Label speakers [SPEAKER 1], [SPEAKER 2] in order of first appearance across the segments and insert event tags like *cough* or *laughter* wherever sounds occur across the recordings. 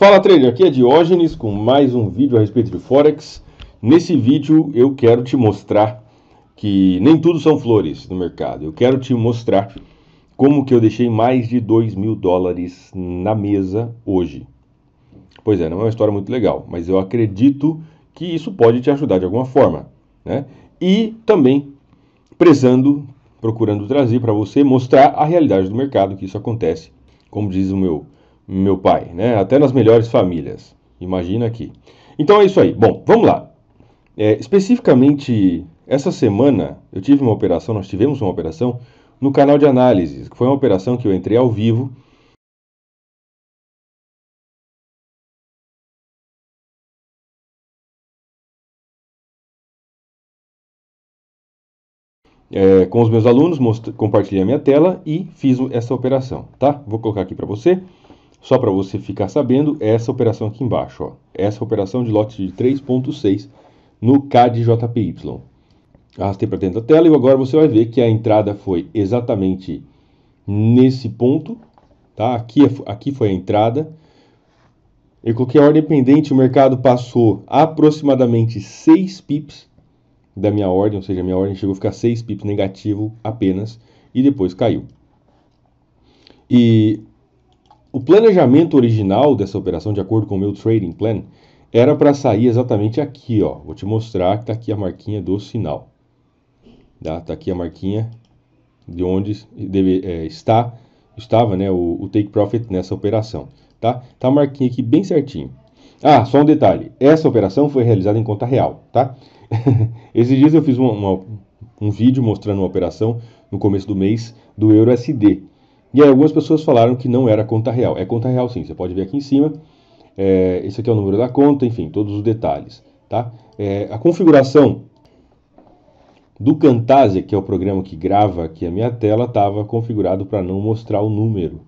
[SPEAKER 1] Fala trader, aqui é Diógenes com mais um vídeo a respeito de Forex. Nesse vídeo eu quero te mostrar que nem tudo são flores no mercado. Eu quero te mostrar como que eu deixei mais de 2 mil dólares na mesa hoje. Pois é, não é uma história muito legal, mas eu acredito que isso pode te ajudar de alguma forma. Né? E também prezando, procurando trazer para você, mostrar a realidade do mercado, que isso acontece, como diz o meu meu pai, né? Até nas melhores famílias. Imagina aqui. Então é isso aí. Bom, vamos lá. É, especificamente, essa semana eu tive uma operação, nós tivemos uma operação no canal de análises, que foi uma operação que eu entrei ao vivo. É, com os meus alunos, compartilhei a minha tela e fiz essa operação, tá? Vou colocar aqui para você. Só para você ficar sabendo, é essa operação aqui embaixo, ó, é essa operação de lote de 3.6 no CAD JPY. Arrastei para dentro da tela e agora você vai ver que a entrada foi exatamente nesse ponto, tá? Aqui, é, aqui foi a entrada. Eu coloquei a ordem pendente, o mercado passou aproximadamente 6 pips da minha ordem, ou seja, minha ordem chegou a ficar 6 pips negativo apenas e depois caiu. E o planejamento original dessa operação, de acordo com o meu trading plan, era para sair exatamente aqui, ó. Vou te mostrar que está aqui a marquinha do sinal. Está tá aqui a marquinha de onde deve, é, está, estava né, o, o, take profit nessa operação. Tá? tá a marquinha aqui bem certinho. Ah, só um detalhe. Essa operação foi realizada em conta real, tá? *laughs* Esses dias eu fiz uma, uma, um vídeo mostrando uma operação no começo do mês do Euro e aí algumas pessoas falaram que não era conta real. É conta real sim, você pode ver aqui em cima. É, esse aqui é o número da conta, enfim, todos os detalhes. Tá? É, a configuração do Camtasia, que é o programa que grava aqui a minha tela, estava configurado para não mostrar o número.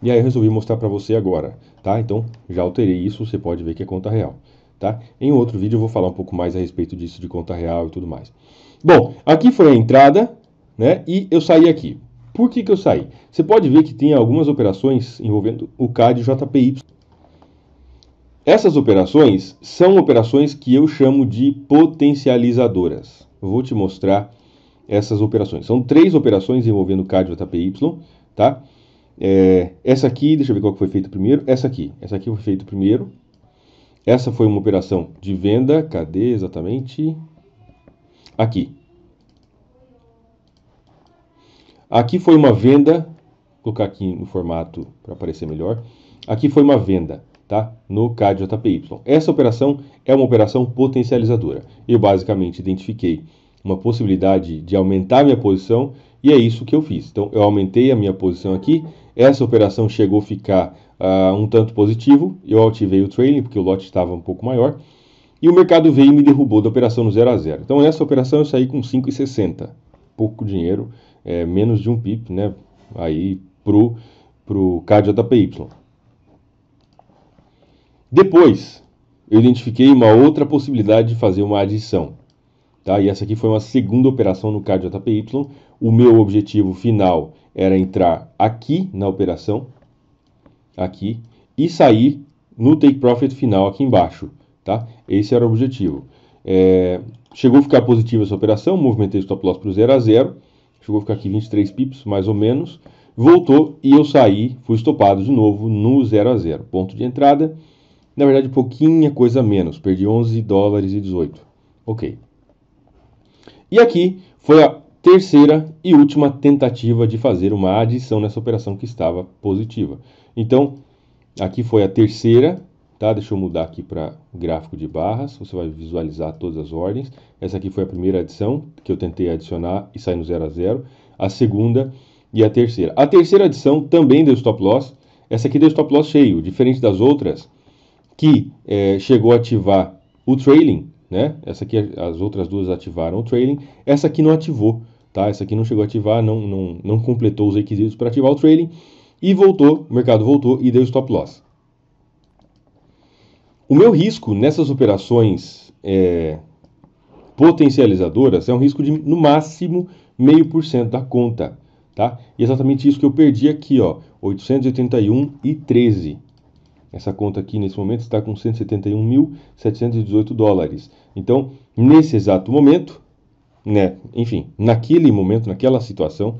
[SPEAKER 1] E aí eu resolvi mostrar para você agora, tá? Então já alterei isso, você pode ver que é conta real, tá? Em outro vídeo eu vou falar um pouco mais a respeito disso de conta real e tudo mais. Bom, aqui foi a entrada, né? E eu saí aqui. Por que, que eu saí? Você pode ver que tem algumas operações envolvendo o CAD e JPY. Essas operações são operações que eu chamo de potencializadoras. vou te mostrar essas operações. São três operações envolvendo CAD e JPY, tá? É, essa aqui, deixa eu ver qual foi feita primeiro. Essa aqui, essa aqui foi feita primeiro. Essa foi uma operação de venda, cadê exatamente? Aqui. Aqui foi uma venda, vou colocar aqui no formato para aparecer melhor. Aqui foi uma venda, tá? No CAD-JPY. Essa operação é uma operação potencializadora. Eu basicamente identifiquei uma possibilidade de aumentar minha posição e é isso que eu fiz. Então eu aumentei a minha posição aqui. Essa operação chegou a ficar uh, um tanto positivo. Eu ativei o trailing porque o lote estava um pouco maior e o mercado veio e me derrubou da operação no 0 a 0. Então essa operação eu saí com 5,60, pouco dinheiro é, menos de um pip, né? Aí pro pro KJPY. Depois, eu identifiquei uma outra possibilidade de fazer uma adição. Tá? E essa aqui foi uma segunda operação no KJPY. O meu objetivo final era entrar aqui na operação, aqui, e sair no take profit final aqui embaixo. Tá? Esse era o objetivo. É... Chegou a ficar positiva essa operação, movimentei stop loss para o 0 a 0 chegou a ficar aqui 23 pips, mais ou menos, voltou e eu saí, fui estopado de novo no 0 a 0 Ponto de entrada, na verdade, pouquinha coisa menos, perdi 11 dólares e 18. Ok. E aqui foi a terceira e última tentativa de fazer uma adição nessa operação que estava positiva. Então, aqui foi a terceira Tá? Deixa eu mudar aqui para gráfico de barras, você vai visualizar todas as ordens. Essa aqui foi a primeira adição que eu tentei adicionar e saiu no 0 a 0. A segunda e a terceira. A terceira adição também deu stop loss. Essa aqui deu stop loss cheio, diferente das outras que é, chegou a ativar o trailing, né? Essa aqui, as outras duas ativaram o trailing. Essa aqui não ativou, tá? Essa aqui não chegou a ativar, não, não, não completou os requisitos para ativar o trailing. E voltou, o mercado voltou e deu stop loss. O meu risco nessas operações é, potencializadoras é um risco de no máximo meio por cento da conta, tá? E exatamente isso que eu perdi aqui, ó, 881,13. e Essa conta aqui nesse momento está com 171.718 dólares. Então, nesse exato momento, né, enfim, naquele momento, naquela situação,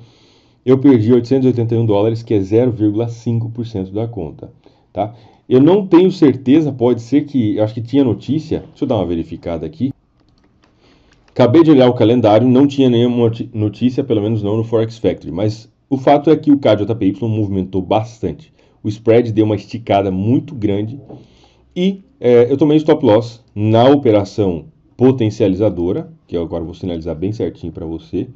[SPEAKER 1] eu perdi 881 dólares, que é 0,5% da conta, tá? Eu não tenho certeza, pode ser que. Acho que tinha notícia. Deixa eu dar uma verificada aqui. Acabei de olhar o calendário, não tinha nenhuma notícia, pelo menos não no Forex Factory. Mas o fato é que o KJPY movimentou bastante. O spread deu uma esticada muito grande. E é, eu tomei stop loss na operação potencializadora, que agora vou sinalizar bem certinho para você.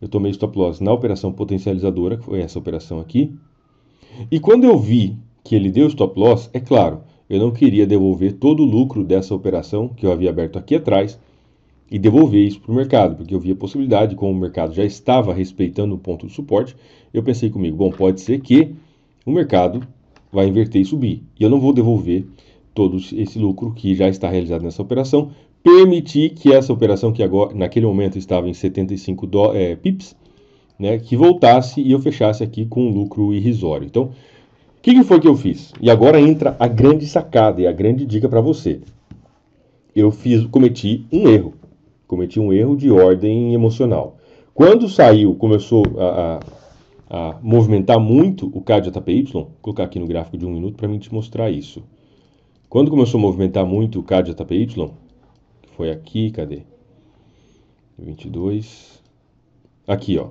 [SPEAKER 1] Eu tomei stop loss na operação potencializadora, que foi essa operação aqui. E quando eu vi que ele deu stop loss, é claro, eu não queria devolver todo o lucro dessa operação que eu havia aberto aqui atrás e devolver isso para o mercado, porque eu via a possibilidade, como o mercado já estava respeitando o ponto de suporte, eu pensei comigo, bom, pode ser que o mercado vai inverter e subir, e eu não vou devolver todo esse lucro que já está realizado nessa operação, permitir que essa operação que agora naquele momento estava em 75 do, é, pips, né, que voltasse e eu fechasse aqui com um lucro irrisório. Então, o que, que foi que eu fiz? E agora entra a grande sacada e a grande dica para você. Eu fiz, cometi um erro. Cometi um erro de ordem emocional. Quando saiu, começou a, a, a movimentar muito o KJPY, vou colocar aqui no gráfico de um minuto para mim te mostrar isso. Quando começou a movimentar muito o KJPY, foi aqui, cadê? 22. Aqui, ó.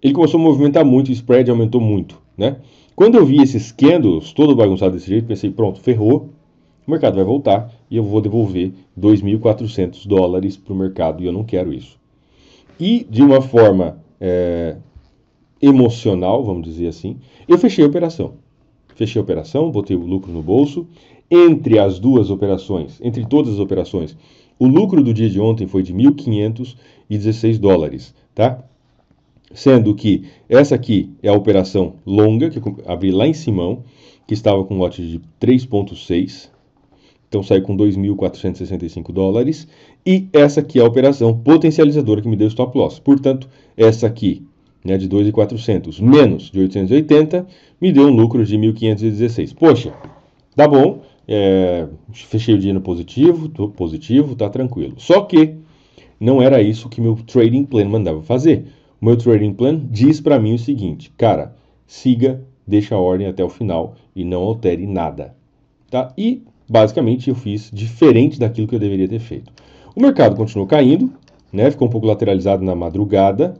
[SPEAKER 1] Ele começou a movimentar muito, o spread aumentou muito, né? Quando eu vi esses candles todo bagunçado desse jeito, pensei, pronto, ferrou, o mercado vai voltar e eu vou devolver 2.400 dólares para o mercado e eu não quero isso. E de uma forma é, emocional, vamos dizer assim, eu fechei a operação. Fechei a operação, botei o lucro no bolso. Entre as duas operações, entre todas as operações, o lucro do dia de ontem foi de 1.516 dólares, tá? sendo que essa aqui é a operação longa, que eu abri lá em Simão, que estava com lote de 3,6, então saiu com 2.465 dólares, e essa aqui é a operação potencializadora que me deu stop loss. Portanto, essa aqui, né, de 2.400 menos de 880, me deu um lucro de 1.516. Poxa, tá bom, é, fechei o dia no positivo, tô positivo, tá tranquilo. Só que não era isso que meu trading plan mandava fazer. O meu trading plan diz para mim o seguinte, cara, siga, deixa a ordem até o final e não altere nada, tá? E basicamente eu fiz diferente daquilo que eu deveria ter feito. O mercado continuou caindo, né? Ficou um pouco lateralizado na madrugada,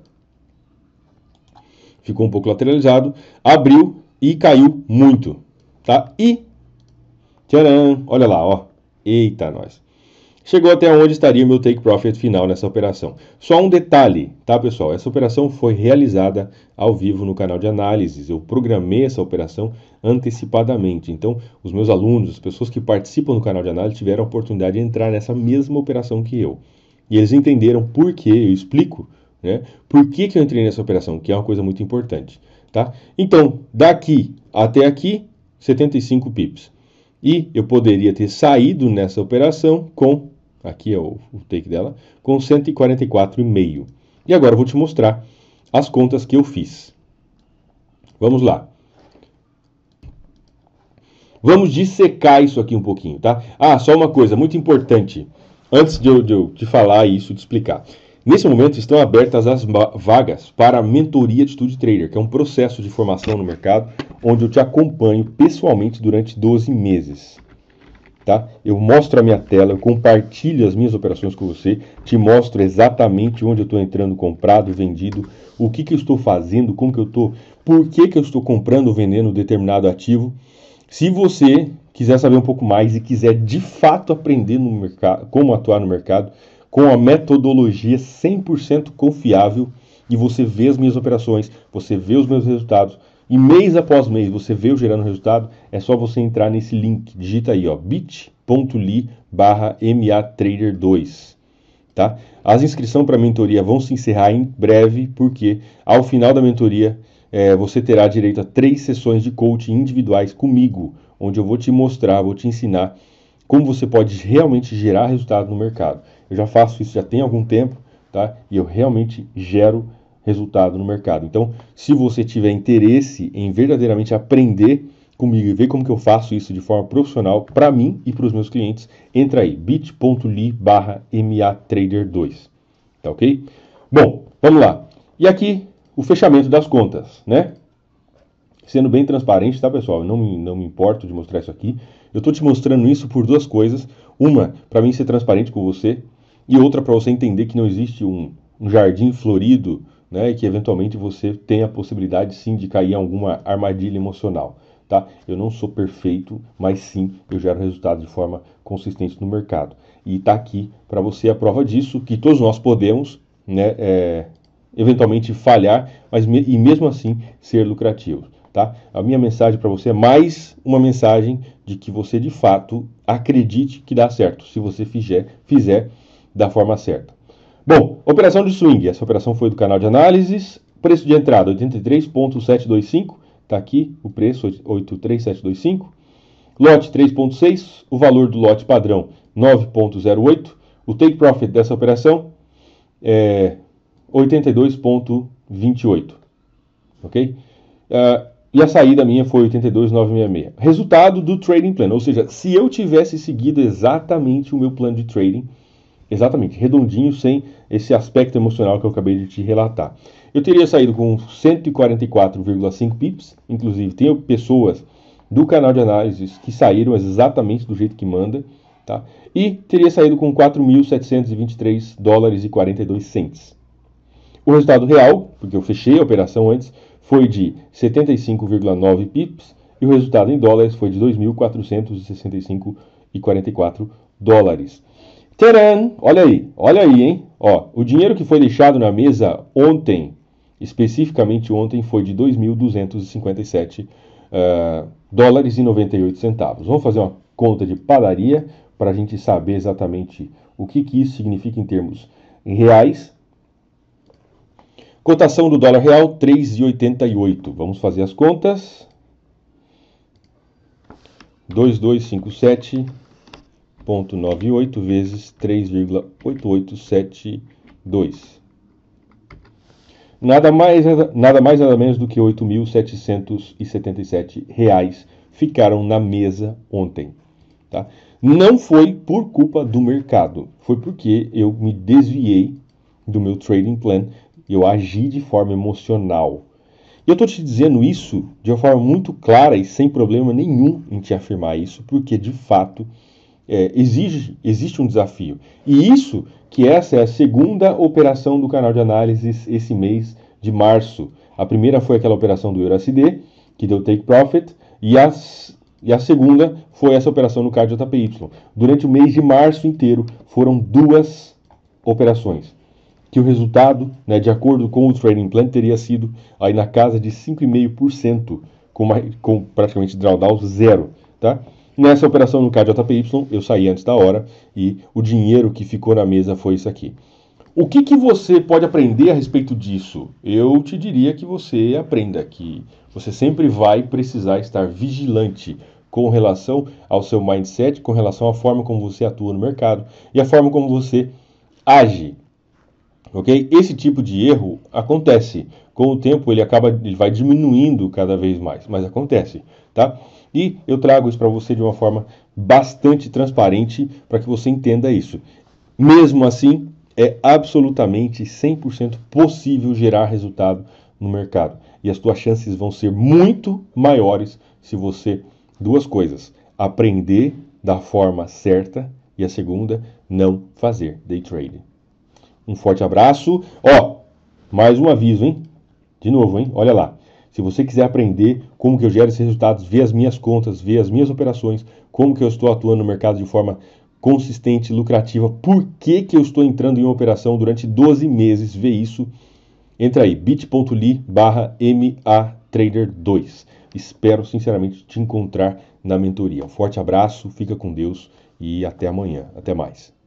[SPEAKER 1] ficou um pouco lateralizado, abriu e caiu muito, tá? E tcharam, olha lá, ó. Eita, nós chegou até onde estaria o meu take profit final nessa operação. Só um detalhe, tá pessoal? Essa operação foi realizada ao vivo no canal de análises. Eu programei essa operação antecipadamente. Então, os meus alunos, as pessoas que participam do canal de análise tiveram a oportunidade de entrar nessa mesma operação que eu. E eles entenderam por que, eu explico, né? Por que, que eu entrei nessa operação, que é uma coisa muito importante, tá? Então, daqui até aqui, 75 pips. E eu poderia ter saído nessa operação com aqui é o, o take dela, com 144,5. E agora eu vou te mostrar as contas que eu fiz. Vamos lá. Vamos dissecar isso aqui um pouquinho, tá? Ah, só uma coisa muito importante, antes de eu, de eu te falar isso, de explicar. Nesse momento estão abertas as vagas para a mentoria Atitude Trader, que é um processo de formação no mercado onde eu te acompanho pessoalmente durante 12 meses. Tá? Eu mostro a minha tela, eu compartilho as minhas operações com você, te mostro exatamente onde eu estou entrando comprado, vendido, o que, que eu estou fazendo, como que eu estou, por que, que eu estou comprando ou vendendo um determinado ativo. Se você quiser saber um pouco mais e quiser de fato aprender no mercado, como atuar no mercado, com a metodologia 100% confiável e você vê as minhas operações, você vê os meus resultados, e mês após mês você vê eu gerando resultado, é só você entrar nesse link, digita aí, ó, bit.ly barra MATrader2, tá? As inscrições para a mentoria vão se encerrar em breve, porque ao final da mentoria é, você terá direito a três sessões de coaching individuais comigo, onde eu vou te mostrar, vou te ensinar como você pode realmente gerar resultado no mercado. Eu já faço isso já tem algum tempo, tá? E eu realmente gero resultado resultado no mercado. Então, se você tiver interesse em verdadeiramente aprender comigo e ver como que eu faço isso de forma profissional para mim e para os meus clientes, entra aí bit.ly barra matrader2, tá ok? Bom, vamos lá. E aqui o fechamento das contas, né? Sendo bem transparente, tá pessoal? não me, não me importo de mostrar isso aqui. Eu estou te mostrando isso por duas coisas. Uma, para mim ser transparente com você, e outra, para você entender que não existe um, um jardim florido né, e que eventualmente você tem a possibilidade sim de cair em alguma armadilha emocional. Tá? Eu não sou perfeito, mas sim eu gero resultados de forma consistente no mercado. E está aqui para você a prova disso, que todos nós podemos né, é, eventualmente falhar, mas e mesmo assim ser lucrativos. Tá? A minha mensagem para você é mais uma mensagem de que você de fato acredite que dá certo, se você fizer, fizer da forma certa. Bom, operação de swing. Essa operação foi do canal de análises. Preço de entrada 83.725. Está aqui o preço 83725. Lote 3.6. O valor do lote padrão 9.08. O take profit dessa operação é 82.28. Ok? Uh, e a saída minha foi 82,966. Resultado do trading plan, ou seja, se eu tivesse seguido exatamente o meu plano de trading, Exatamente, redondinho, sem esse aspecto emocional que eu acabei de te relatar. Eu teria saído com 144,5 pips, inclusive tenho pessoas do canal de análises que saíram exatamente do jeito que manda, tá? E teria saído com 4.723 dólares e 42 cents. O resultado real, porque eu fechei a operação antes, foi de 75,9 pips e o resultado em dólares foi de 2.465,44 dólares. Tcharam! Olha aí, olha aí, hein? Ó, o dinheiro que foi deixado na mesa ontem, especificamente ontem, foi de 2.257 eh, dólares e 98 centavos. Vamos fazer uma conta de padaria para a gente saber exatamente o que, que isso significa em termos reais. Cotação do dólar real, 3,88. Vamos fazer as contas. 2257 3,98 vezes 3,8872. Nada mais, nada mais nada menos do que 8.777 reais ficaram na mesa ontem. Tá? Não foi por culpa do mercado, foi porque eu me desviei do meu trading plan, eu agi de forma emocional. E eu estou te dizendo isso de uma forma muito clara e sem problema nenhum em te afirmar isso, porque de fato é, exige, existe um desafio. E isso, que essa é a segunda operação do canal de análises esse mês de março. A primeira foi aquela operação do EuroSD, que deu take profit, e, as, e a segunda foi essa operação no card JPY. Durante o mês de março inteiro foram duas operações, que o resultado, né, de acordo com o trading plan, teria sido aí na casa de 5,5%, com, com praticamente drawdown zero, tá? Nessa operação no KJPY, eu saí antes da hora e o dinheiro que ficou na mesa foi isso aqui. O que, que você pode aprender a respeito disso? Eu te diria que você aprenda que você sempre vai precisar estar vigilante com relação ao seu mindset, com relação à forma como você atua no mercado e a forma como você age. Ok? Esse tipo de erro acontece com o tempo ele acaba ele vai diminuindo cada vez mais, mas acontece, tá? E eu trago isso para você de uma forma bastante transparente para que você entenda isso. Mesmo assim, é absolutamente 100% possível gerar resultado no mercado. E as tuas chances vão ser muito maiores se você duas coisas: aprender da forma certa e a segunda, não fazer day trade. Um forte abraço. Ó, mais um aviso, hein? De novo, hein? Olha lá. Se você quiser aprender como que eu gero esses resultados, ver as minhas contas, ver as minhas operações, como que eu estou atuando no mercado de forma consistente, lucrativa, por que, que eu estou entrando em uma operação durante 12 meses, vê isso, entra aí, bit.ly barra MATrader2. Espero sinceramente te encontrar na mentoria. Um forte abraço, fica com Deus e até amanhã. Até mais.